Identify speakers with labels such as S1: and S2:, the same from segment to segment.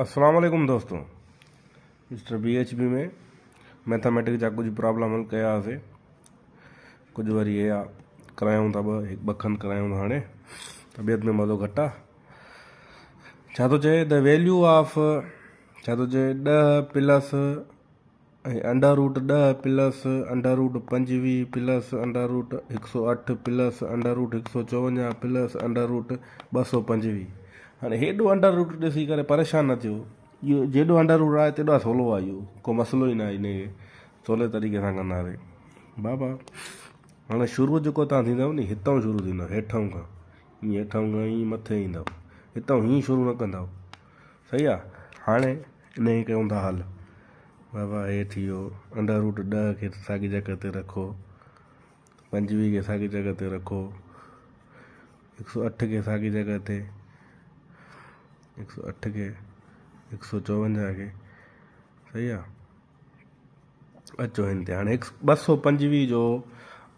S1: वालेकुम दोस्तों mister B H B में मैथमेटिक्स जा कुछ प्रॉब्लम हल से कुछ वरी ये करायूं था ॿ हिकु ॿ करायूं था हाणे तबियत में मज़ो घटा आहे छा थो तो द वैल्यू ऑफ छा तो चए ॾह प्लस अंडर रूट ॾह प्लस अंडर रूट पंजवीह प्लस अंडर रूट एक सौ अठ प्लस अंडर रूट एक सौ चौवंजा प्लस अंडर रूट ब सौ पंजवीह हाणे हेॾो अंडर रूट ॾिसी करे परेशान न थियो इहो जेॾो अंडर रूट आहे तेॾाहु सवलो आहे इहो को मसलो ई न आहे खे सवले तरीक़े सां कंदासीं बाबा हाणे शुरू जेको तव्हां थींदव नी हितां शुरू थींदव हेठां खां ईअं हेठां खां ईअं मथे ईंदव हितां हीअं शुरू न कंदव सही आहे हाणे इन ई कयूं था हल बाबा हे थी वियो अंडर रूट ॾह खे साॻी जॻह ते रखो पंजवीह खे साॻी जॻह ते रखो हिकु सौ अठ खे साॻी जॻह ते 108 सौ अठ के हिकु सौ चोवंजाह खे सही आहे अचो हिन ते हाणे ॿ सौ पंजवीह जो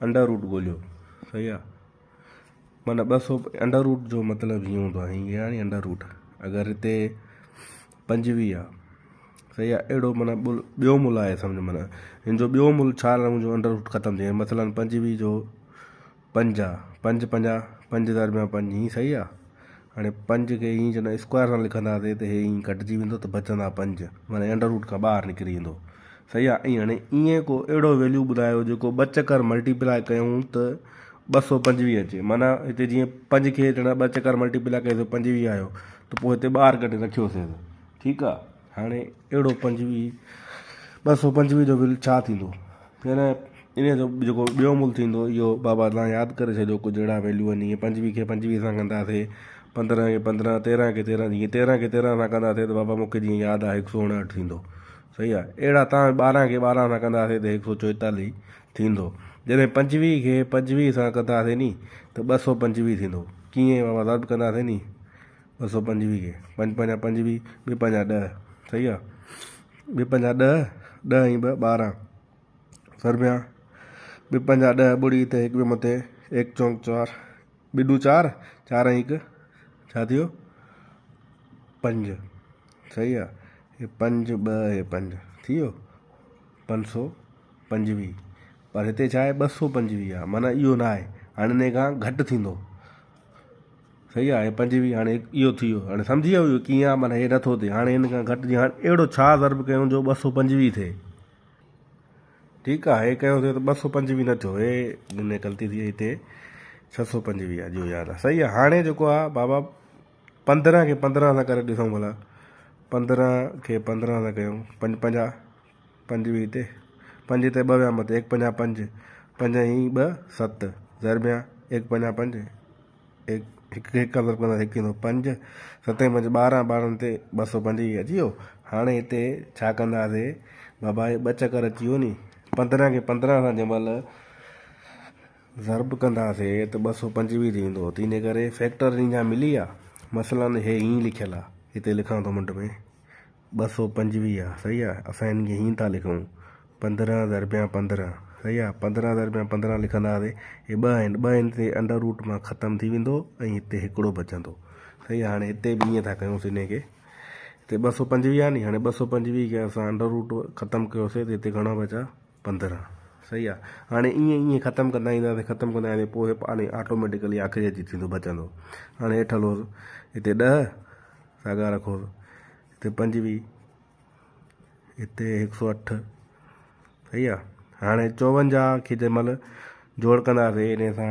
S1: अंडर रूट ॻोल्हियो सही आहे माना ॿ सौ अंडर रूट जो मतिलबु हीअं हूंदो आहे हीअं आहे अंडर रूट अगरि हिते पंजवीह आहे सही आहे अहिड़ो माना ॿियो मुल आहे समुझ माना हिन जो ॿियो मुल हाणे पंज खे ई जॾहिं स्क्वायर सां लिखंदासीं त हे ई कटिजी वेंदो त बचंदा पंज माने अंडर रूट खां ॿाहिरि निकिरी वेंदो सही आहे ईअं ईअं को अहिड़ो वैल्यू ॿुधायो जेको ॿ चकर मल्टीप्लाए कयूं त ॿ सौ पंजवीह अचे माना हिते जीअं पंज खे जॾहिं ॿ चकर मलटीप्लाए कयसीं पंजवीह आहियो त पोइ हिते ॿाहिरि कढी रखियोसीं ठीकु आहे हाणे अहिड़ो पंजवीह ॿ सौ पंजवीह जो बिल छा थींदो इन जो जेको ॿियो मुल थींदो इहो बाबा तव्हां यादि करे छॾियो कुझु अहिड़ा वैल्यू आहिनि इएं पंजवीह खे पंजवीह सां कंदासीं पंद्रहं खे पंद्रहं तेरहं खे तेरहं जीअं तेरहं खे तेरहं न कंदासीं त बाबा मूंखे जीअं यादि आहे हिकु सौ उणहठि थींदो सही आहे अहिड़ा तव्हां ॿारहं खे ॿारहं न कंदासीं त हिकु सौ चोएतालीह थींदो जॾहिं पंजवीह खे पंजवीह सां कंदासीं नी त ॿ सौ पंजवीह थींदो कीअं बाबा रब कंदासीं नी ॿ सौ पंजवीह खे पंज पंजाह पंजवीह ॿी पंजाह ॾह सही आहे ॿी पंजाह ॾह ॾह ई ॿ ॿारहं फर्मिया ॿी पंजाह ॾह ॿुड़ी त हिकु ॿिए मथे हिकु चौक चारि ॿिडू चारि चारि हिकु साथियो पंज सही आहे पंज ॿ हे पंज थी वियो पंज सौ पंजवीह पर हिते छा आहे ॿ सौ पंजवीह आहे माना इहो न आहे हाणे हिन खां सही आहे पंजवीह हाणे इहो थी वियो हाणे सम्झी वियो कीअं आहे माना हे नथो थिए हाणे हिन खां घटि ज़र्ब कयूं जो बौ सौ थे ठीक है ये क्यों कयोसीं त ॿ सौ पंजवीह न थियो हे ग़लती थी हिते छह सौ पंजवी जो यादि आहे सही है हाँ जो आहे बाबा पंद्रहं खे पंद्रहं था करे ॾिसूं भला पंद्रहं खे पंद्रहं था कयूं पंज पंजाह पंजवीह हिते पंज ते ॿ विया मथे हिकु पंजाह पंज पंज ई ॿ सत ज़र्मिया हिकु पंजाह पंज हिकु हिकु पंज सत पंज ॿारहं ॿारहं ते ॿ सौ पंजवीह अची वियो हाणे हिते छा कंदासीं बाबा इहे ॿ चकर अची वियो नी पंद्रहं खे पंद्रहं सां जंहिं महिल ज़र्ब कंदासीं त ॿ सौ पंजवीह थींदो हुओ तंहिंजे करे फैक्टरी जा मिली विया मसलन हे हीअं लिखियल आहे हिते लिखां थो मिंट में ॿ सौ पंजवीह आहे सही है अस इन खे हीअं था लिखूं पंद्रहं हज़ार रुपया पंद्रह सही है पंद्रह हज़ार रुपया पंद्रह लिखा हे ॿ आहिनि अंडर रूट में खत्म थी वेंदो ऐं हिते सही आहे हाणे हिते बि ईअं था कयूंसीं हिन खे हिते ॿ सौ पंजवीह आहे नी हाणे ॿ सौ पंजवीह खे अंडर रूट खत्म कयोसीं त हिते बचा पंद्रहं सही आहे हाणे ईअं ईअं ख़तमु कंदा ईंदासीं ख़तमु कंदा पोइ पाणी ऑटोमेटिकली आख़िरी अची थींदो बचंदो हाणे हेठि हलो हिते ॾह साॻा रखोसि हिते पंजवीह हिते हिकु सौ अठ सही आहे हाणे चोवंजाह खे जंहिं महिल जोड़ कंदासीं हिन सां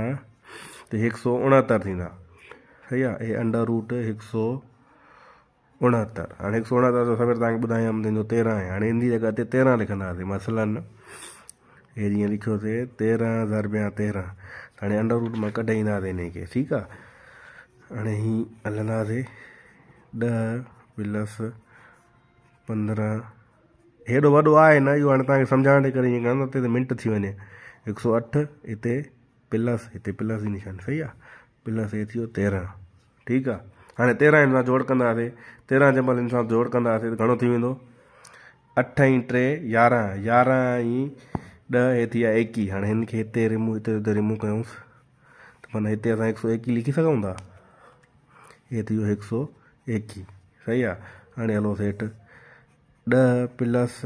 S1: त हिकु सौ उणहतरि थींदा सही आहे हे अंडर रूट हिकु सौ उणहतरि हाणे हिकु सौ उणहतरि सां सवेल तव्हांखे ॿुधायां तंहिंजो तेरहं आहे हाणे हिंदी जॻह ते तेरहं लिखंदासीं मसलनि हे जीअं लिखियोसीं तेरहं हज़ार रुपया तेरहं त हाणे अंडर रूड मां कढाईंदासीं हिन खे ठीकु आहे हाणे ई हलंदासीं ॾह प्लस पंद्रहं हेॾो वॾो आहे न इहो हाणे तव्हांखे सम्झाइण जे करे ईअं कंदो हिते मिंट थी वञे हिकु सौ अठ हिते प्लस हिते प्लस ई निशान सही आहे प्लस हीअ थियो तेरहं ठीकु आहे हाणे तेरहं हिन सां जोड़ कंदा तेरहं जंहिं महिल हिन जोड़ थी वेंदो अठ टे यारहं यारहं दह हे थी विया एकवीह हाणे रिमूव इतने रिमूव क्यों तो मन इतने अस एक सौ एक लिखी सघूं था थी सौ एक सही आहे हलो सेठ हेठि ॾह प्लस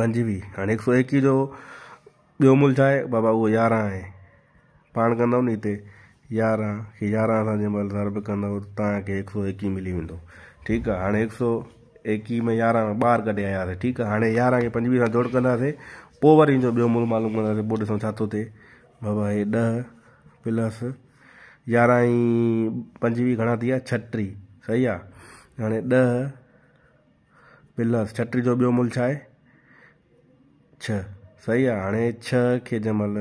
S1: पंजवीह हाँ एक सौ एक जो बो मुल छा बाबा वो यार है पा कद नी हिते यार खे यारहं सर्व कौ तव्हांखे सौ एक मिली वो ठीक है हाँ एक सौ एक्वी में यारहं में ॿार कढे आयासीं ठीक है हाँ यारहं के पंजवीह सां जोड़ कंदासीं पोइ वरी जो ॿियो मुल मालूम कह बोर्ड ॾिसूं छा थो थिए बाबा ये दह प्लस यारहं ई पंजवीह घणा थी छटी सही आहे हाँ दह प्लस छटी जो बो मुल छा आहे छह सही है हाँ छह के जमल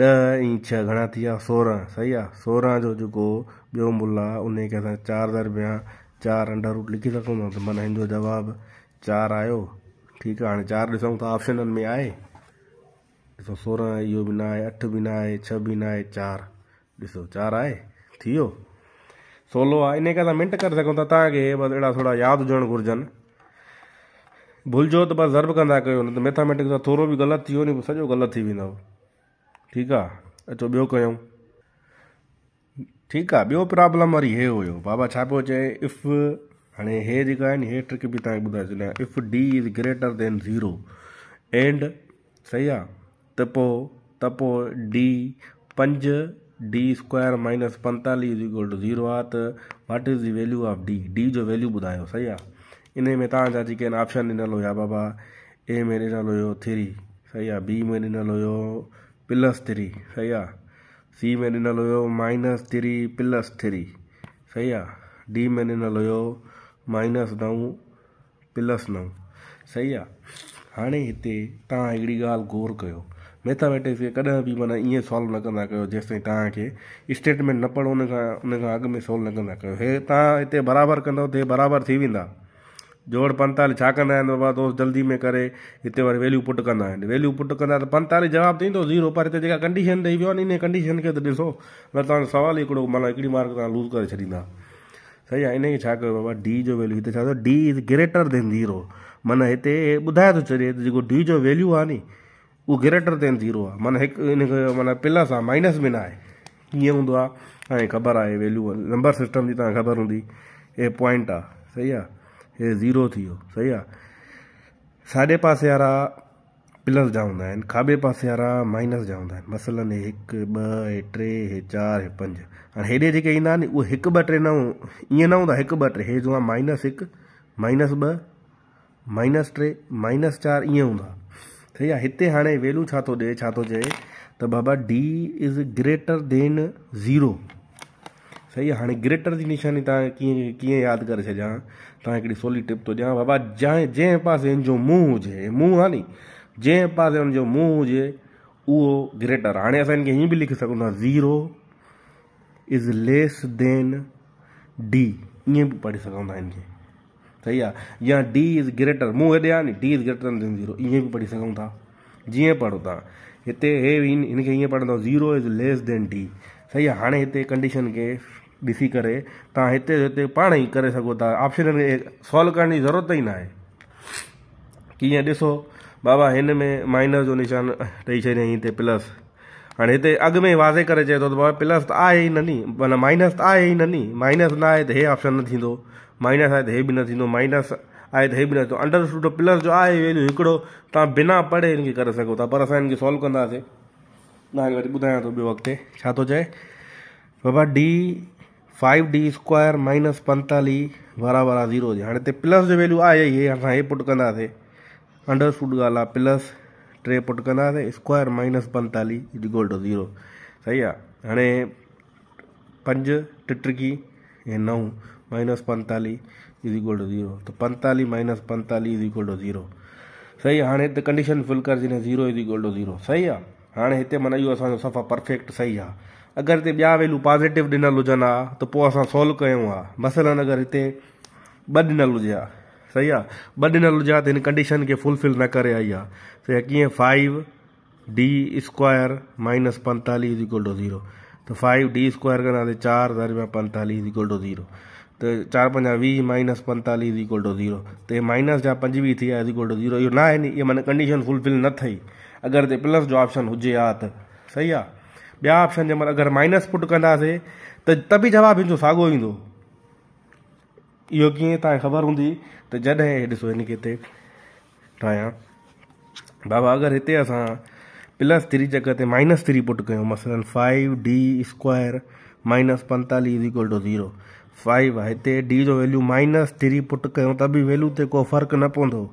S1: दह ऐं छह घणा थी सोरह सही है सोरह जो जो बो मुल आहे उन खे असां चारि हज़ार रुपिया चारि अंडर रूट लिखी सघूं था त माना हिन जो जवाबु चारि आयो ठीकु आहे हाणे चारि ॾिसूं था ऑप्शननि में आहे ॾिसो सोरहं इहो बि न आहे अठ बि न आहे छह बि न आहे चारि ॾिसो चारि आहे सोलो आहे इन करे मिंट करे सघूं था तव्हांखे बसि अहिड़ा थोरा यादि हुजणु घुरिजनि भुलिजो त बसि ज़रब कंदा कयो न त मेथामैटिक्स थोरो बि ग़लति थी वियो नी सॼो ग़लति अचो ॿियो कयूं ठीकु आहे ॿियो प्रॉब्लम वरी इहो हुयो बाबा छा पियो चए इफ़ हाणे इहे जेका आहिनि इहे ट्रिक बि तव्हांखे ॿुधाए छॾिया if D is greater than zero and सही आहे त पोइ त पोइ डी पंज डी स्क्वायर माइनस पंतालीह इक्वल टू ज़ीरो आहे त what is the value of D D जो वैल्यू ॿुधायो सही आहे इन में तव्हांजा जेके आहिनि ऑप्शन ॾिनल हुया बाबा ए में ॾिनल हुयो थ्री सही आहे बी में ॾिनल हुयो प्लस थ्री सही आहे c મેને ન લયો -3 +3 સહીયા d મેને ન લયો -9 +9 સહીયા હાની હતે તા એકડી ગાલ ગોર કયો મેથેમેટિક્સ કે કદા ભી મને એ સોલ્વ ન કરા કયો જેસે તાકે સ્ટેટમેન્ટ ન પઢો ને આગમે સોલ્વ ન કરા હે તા ઇતે બરાબર કર દો તે બરાબર થી વિના जोड़ पंतालीह छा कंदा आहिनि बाबा दोस्त जल्दी में करे हिते वरी वैल्यू पुट कंदा आहिनि वैल्यू पुट कंदा त पंतालीह जवाबु त ज़ीरो पर हिते जेका कंडीशन ॾेई वियो आहे न इन कंडीशन खे त ॾिसो न तव्हांजो सवालु हिकिड़ो माना हिकिड़ी मार्क तव्हां लूज़ करे छॾींदा सही आहे इन खे छा कयो बाबा डी जो वैल्यू हिते छा थियो D is greater than zero माना हिते ॿुधाए थो छॾे त जेको डी जो वैल्यू आहे नी उहो ग्रेटर देन ज़ीरो आहे माना हिकु इनखे माना प्लस आहे माइनस में न आहे कीअं हूंदो आहे ऐं ख़बर आहे वैल्यू नंबर सिस्टम जी तव्हांखे ख़बर हूंदी इहे पॉइंट आहे सही आहे हे ज़ीरो थी वियो सही आहे साढे पासे वारा प्लस जा हूंदा आहिनि खाॿे पासे वारा माइनस जा हूंदा आहिनि मसलनि हे हिकु ॿ हे टे हे चार हे पंज हाणे हेॾे जेके ईंदा नी उहे हिकु ॿ टे न ईअं न हूंदा हिकु ॿ टे हे जो आहे माइनस हिकु माइनस ॿ माइनस टे माइनस चारि ईअं हूंदा सही आहे हिते हाणे वैल्यू छा थो ॾिए छा बाबा D is greater than zero सही आहे हाणे ग्रेटर जी निशानी तव्हां कीअं कीअं यादि करे छॾियां तव्हां हिकिड़ी सवली टिप थो ॾियां बाबा जांहिं जंहिं पासे जो मुंहुं हुजे मुंहुं आहे नी जंहिं पासे हुन मुंहुं हुजे उहो ग्रेटर हाणे असां हिन खे बि लिखी सघूं था zero is less than D ईअं बि पढ़ी सघूं था हिनखे सही आहे या डी इज़ ग्रेटर मुंहुं हेॾे आहे नी D is greater than zero ईअं बि पढ़ी सघूं था जीअं पढ़ूं था हिते हे हिनखे ईअं पढ़ंदो zero is less than D सही आहे हाणे हिते कंडीशन खे ॾिसी करे तव्हां हिते हिते पाण ई करे सघो था ऑप्शन खे सोल्व करण जी ज़रूरत ई न आहे कीअं ॾिसो बाबा हिन में माइनस जो निशान ॾेई छॾियईं हिते प्लस हाणे हिते अॻु में वाज़े करे चए थो त बाबा प्लस त आहे ई न नी माना माइनस त आहे ई न नी माइनस न आहे त हे ऑप्शन न थींदो माइनस आहे त हे बि न थींदो माइनस आहे त हे बि न थींदो अंडर प्लस जो आहे वैल्यू हिकिड़ो तव्हां बिना पढ़े हिनखे करे सघो था पर असां हिनखे सॉल्व कंदासीं तव्हांखे वरी ॿुधायां थो ॿियो अॻिते छा थो चए बाबा D five D square minus पंताली बराबर हाँ, आ ज़ीरो हाँ प्लस जो वैल्यू आ ये अस ये पुट कंदासीं अंडर स्टूड गाल प्लस टे पुट कह स्क्वायर माइनस पंताली इक्वल टू ज़ीरो सही है हाँ पंज टिटकी नौ नव माइनस पंताली इज़ इक्वल टू ज़ीरो तो पंताली माइनस पंताली इज़ इक्वल टू ज़ीरो सही है हाँ कंडीशन फुल कर zero is equal to zero सही है हाँ इतने मन यो असो सफ़ा परफेक्ट सही है अगर हिते ॿिया वैल्यू पॉज़िटिव दिनल हुजनि हा त पोइ असां सोल्व कयूं हा अगर इतने हिते ॿ ॾिनल हुजे हा सही आहे ॿ ॾिनल हुजे कंडीशन के फुलफिल न कर आई आई कि फाइव डी स्क्वायर माइनस पंतालीह इक्वल टू ज़ीरो तो फाइव डी स्क्वायर कंदासीं चारि रुपया पंतालीह इक्वल टू ज़ीरो तो चार पंजा वी माइनस पंतालीह इक्वल टू ज़ीरो त इहे माइनस जहाँ पंजवीह थी इक्वल टू ज़ीरो इहो न आहिनि इहे कंडीशन फुलफिल न थी अगर हिते प्लस जो ऑप्शन हुए आ त सही आहे ॿिया ऑप्शन जंहिं महिल अगरि माइनस पुट कंदासीं त त बि जवाबु हिन जो साॻियो ईंदो इहो कीअं तव्हांखे ख़बर हूंदी त जॾहिं ॾिसो हिन खे हिते ठाहियां बाबा अगरि हिते असां प्लस थ्री जॻह ते माइनस थ्री पुट कयूं मसलनि फाइव डी स्क्वायर माइनस पंतालीह is equal to zero five आहे हिते डी जो वैल्यू माइनस थ्री पुट कयूं त बि वैल्यू ते को फ़र्क़ु न पवंदो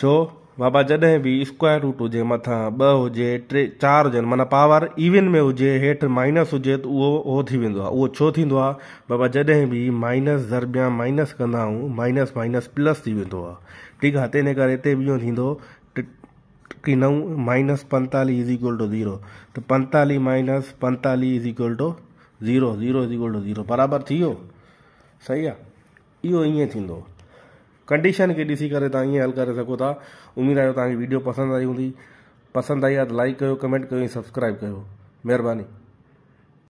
S1: छो बाबा जॾहिं बि स्क्वायर रूट हुजे मथां ॿ हुजे टे चारि हुजनि माना पावर इवन में हुजे हेठि माइनस हुजे त उहो उहो थी वेंदो आहे उहो छो थींदो आहे बाबा जॾहिं बि माइनस ज़रबिया माइनस कंदा ऐं माइनस माइनस प्लस थी वेंदो आहे ठीकु आहे तंहिंजे करे हिते बि इहो थींदो माइनस पंतालीह इज़ इक्वल टू ज़ीरो त पंतालीह माइनस पंतालीह is equal to zero zero is equal to zero बराबरि थी सही आहे इहो ईअं कंडीशन खे ॾिसी करे तव्हां ईअं हल करे सघो था उमेदु आहियो वीडियो पसंदि आई हूंदी पसंदि आई आहे त लाइक कयो कमेंट कयो ऐं सब्सक्राइब कयो महिरबानी